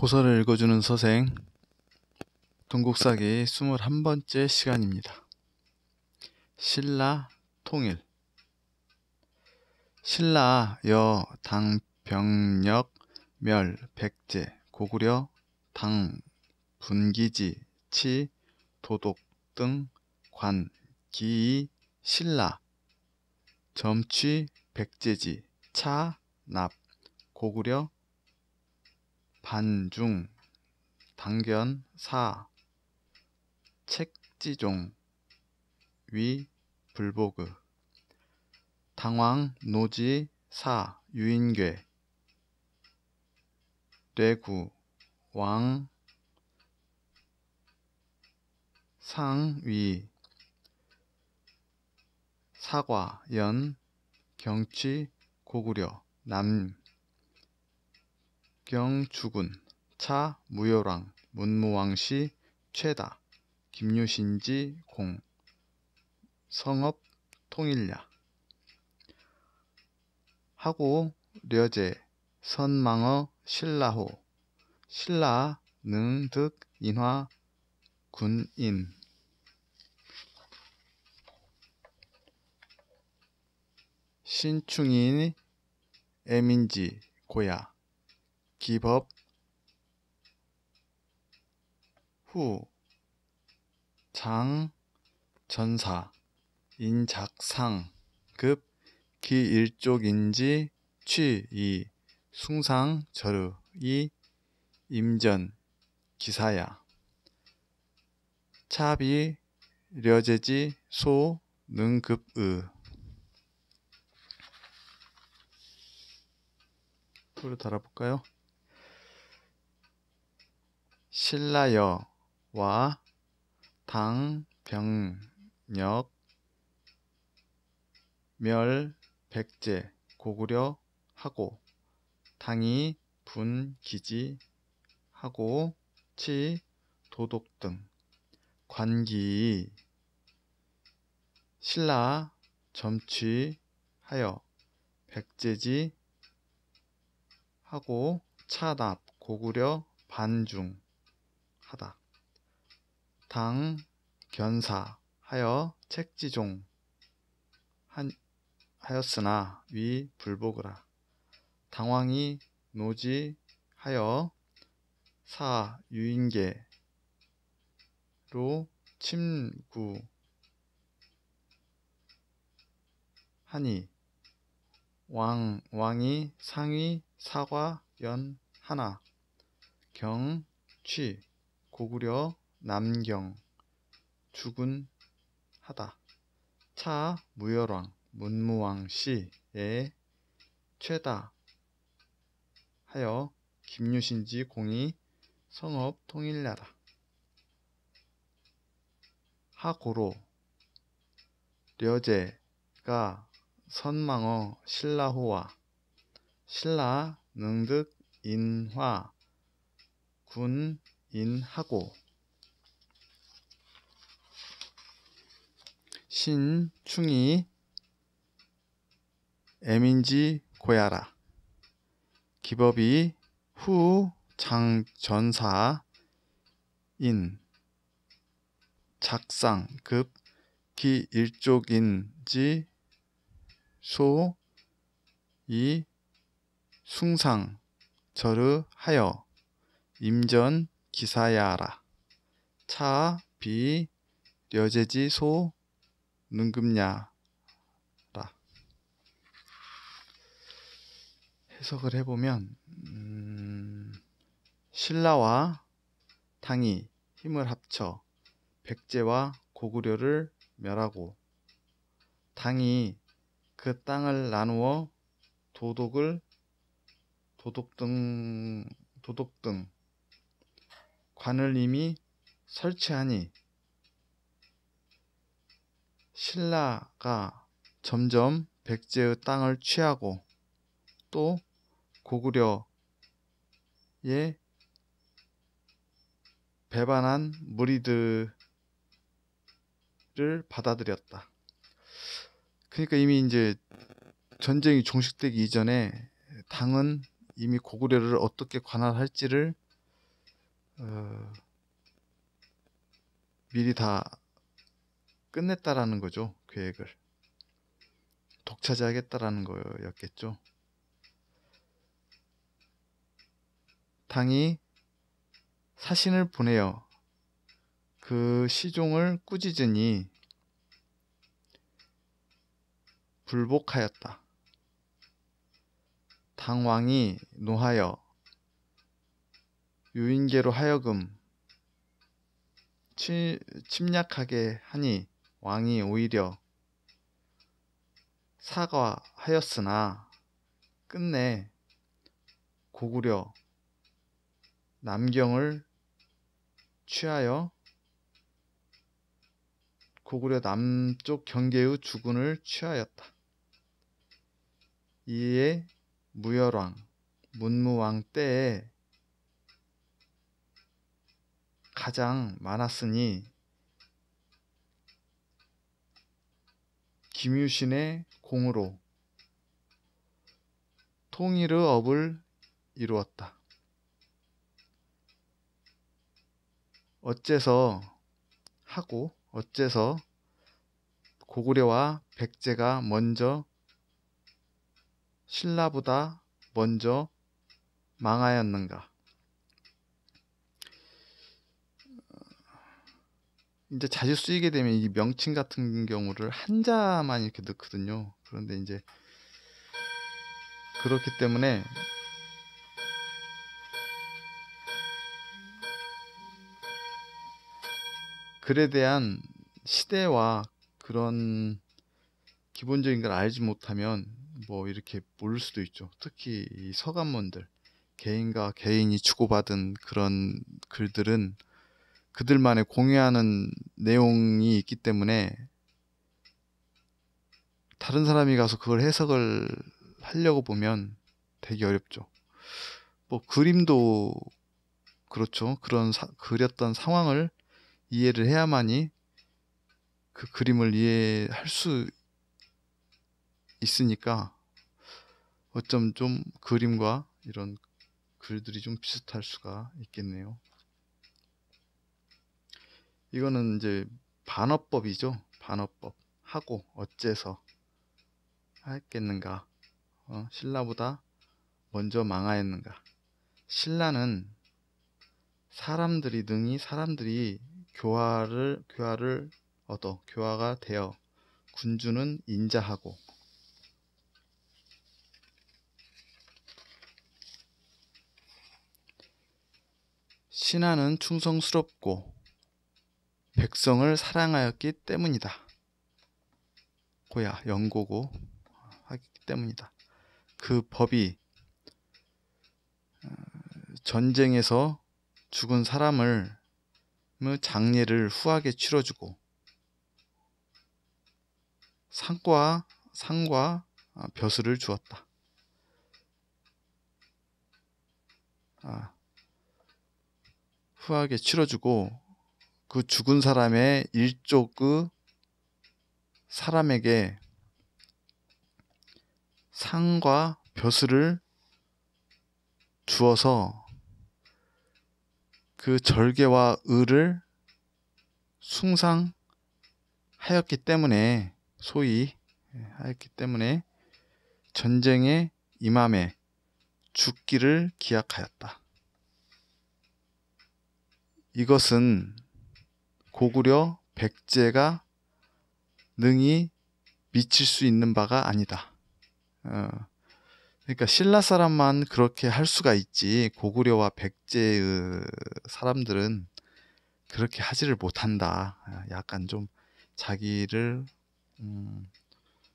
고서를 읽어주는 서생 동국사기 21번째 시간입니다. 신라 통일 신라 여 당병력 멸 백제 고구려 당 분기지 치 도독 등 관 기이 신라 점취 백제지 차 납 고구려 반중, 당견, 사, 책지종, 위, 불보그, 당황, 노지, 사, 유인괴, 뇌구, 왕, 상위, 사과, 연, 경치, 고구려, 남, 경추군, 차 무효랑, 문무왕시, 최다, 김유신지, 공, 성업, 통일야 하고, 려제, 선망어, 신라호, 신라, 능, 득, 인화, 군인 신충인 애민지 고야 give up 후장 전사 인작상 급 기일족인지 취 이 숭상 절우, 이 임전 기사야 차비 려제지 소 능 급의 소를 달아볼까요? 신라여와 당병역 멸 백제 고구려 하고 당이 분기지 하고 치 도독 등 관기 신라 점취하여 백제지 하고 차납 고구려 반중 하다. 당, 견사, 하여 책지종, 한, 하였으나 위 불복으라. 당황이 노지 하여 사 유인계로 침구 하니 왕 왕이 상위 사과 연 하나 경취 고구려 남경 죽은 하다 차 무열왕 문무왕 씨의 최다 하여 김유신지 공이 성업 통일나라 하고로 려제가 선망어 신라호와 신라 능득 인화 군 인하고 신충이 애민지 고야라 기법이 후 장전사 인 작상 급 기일족인지 소이 숭상 절을 하여 임전 기사야라 차, 비, 려제지, 소, 능금냐라 해석을 해보면 음, 신라와 당이 힘을 합쳐 백제와 고구려를 멸하고 당이 그 땅을 나누어 도독을 도독 등 도독 등 관을 이미 설치하니 신라가 점점 백제의 땅을 취하고 또고구려의 배반한 무리들을 받아들였다. 그러니까 이미 이제 전쟁이 종식되기 이전에 당은 이미 고구려를 어떻게 관할할지를 어, 미리 다 끝냈다라는 거죠. 계획을. 독차지하겠다라는 거였겠죠. 당이 사신을 보내어 그 시종을 꾸짖으니 불복하였다. 당왕이 노하여 유인계로 하여금 치, 침략하게 하니 왕이 오히려 사과하였으나 끝내 고구려 남경을 취하여 고구려 남쪽 경계의 주군을 취하였다. 이에 무열왕, 문무왕 때에 가장 많았으니 김유신의 공으로 통일의 업을 이루었다. 어째서 하고 어째서 고구려와 백제가 먼저 신라보다 먼저 망하였는가? 이제 자주 쓰이게 되면 이 명칭 같은 경우를 한자만 이렇게 넣거든요. 그런데 이제 그렇기 때문에 글에 대한 시대와 그런 기본적인 걸 알지 못하면 뭐 이렇게 모를 수도 있죠. 특히 이 서간문들 개인과 개인이 주고받은 그런 글들은 그들만의 공유하는 내용이 있기 때문에 다른 사람이 가서 그걸 해석을 하려고 보면 되게 어렵죠. 뭐 그림도 그렇죠. 그런 사, 그렸던 상황을 이해를 해야만이 그 그림을 이해할 수 있으니까 어쩜 좀 그림과 이런 글들이 좀 비슷할 수가 있겠네요. 이거는 이제 반어법이죠. 반어법. 하고 어째서 하였겠는가? 어, 신라보다 먼저 망하였는가? 신라는 사람들이 능히 사람들이 교화를 교화를 얻어 교화가 되어 군주는 인자하고 신하는 충성스럽고 백성을 사랑하였기 때문이다. 고야 연고고 하기 때문이다. 그 법이 어, 전쟁에서 죽은 사람을 뭐 장례를 후하게 치러주고 상과 상과 벼슬을 주었다. 아, 후하게 치러주고 그 죽은 사람의 일족그 사람에게 상과 벼슬을 주어서 그 절개와 을을 숭상하였기 때문에 소위 하였기 때문에 전쟁의 이맘에 죽기를 기약하였다. 이것은 고구려 백제가 능이 미칠 수 있는 바가 아니다. 어, 그러니까 신라 사람만 그렇게 할 수가 있지 고구려와 백제의 사람들은 그렇게 하지를 못한다. 아, 약간 좀 자기를 음,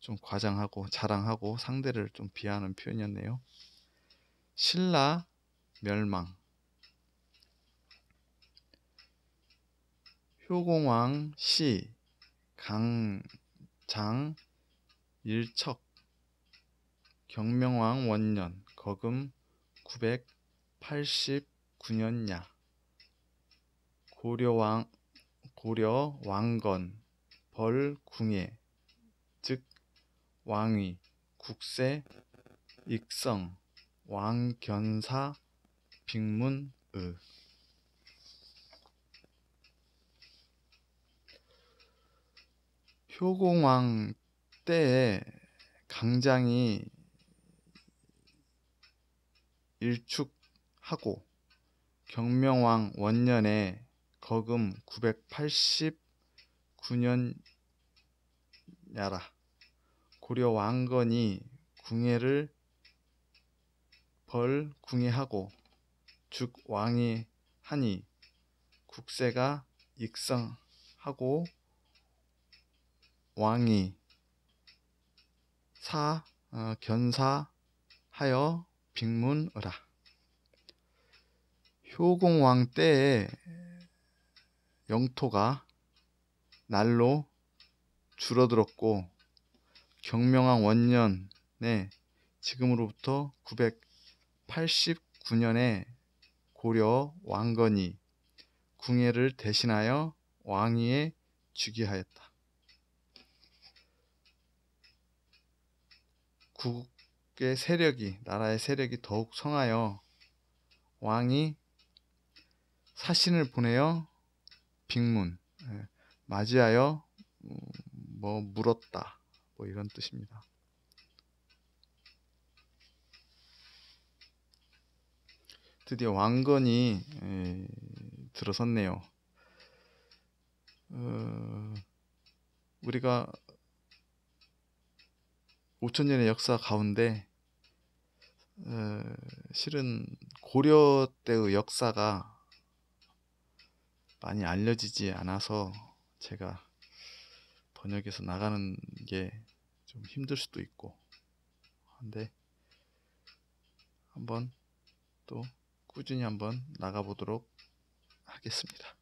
좀 과장하고 자랑하고 상대를 좀 비하하는 표현이었네요. 신라 멸망 효공왕 시 강 장 일척 경명왕 원년 거금 989년야 고려왕 고려 왕건 벌궁예 즉 왕위 국세 익성 왕견사 빅문의 효공왕 때에 강장이 일축하고 경명왕 원년에 거금 989년야라 고려 왕건이 궁예를 벌 궁예하고 죽 왕이 하니 국세가 익성하고 왕이 사 어, 견사하여 빅문어라. 효공왕 때에 영토가 날로 줄어들었고 경명왕 원년에 지금으로부터 989년에 고려 왕건이 궁예를 대신하여 왕위에 즉위하였다. 국의 세력이 나라의 세력이 더욱 성하여 왕이 사신을 보내어 빅문 예, 맞이하여 음, 뭐 물었다 뭐 이런 뜻입니다. 드디어 왕건이 예, 들어섰네요. 어, 우리가 5천년의 역사 가운데 어, 실은 고려 때의 역사가 많이 알려지지 않아서 제가 번역해서 나가는 게 좀 힘들 수도 있고 한데 한번 또 꾸준히 한번 나가보도록 하겠습니다.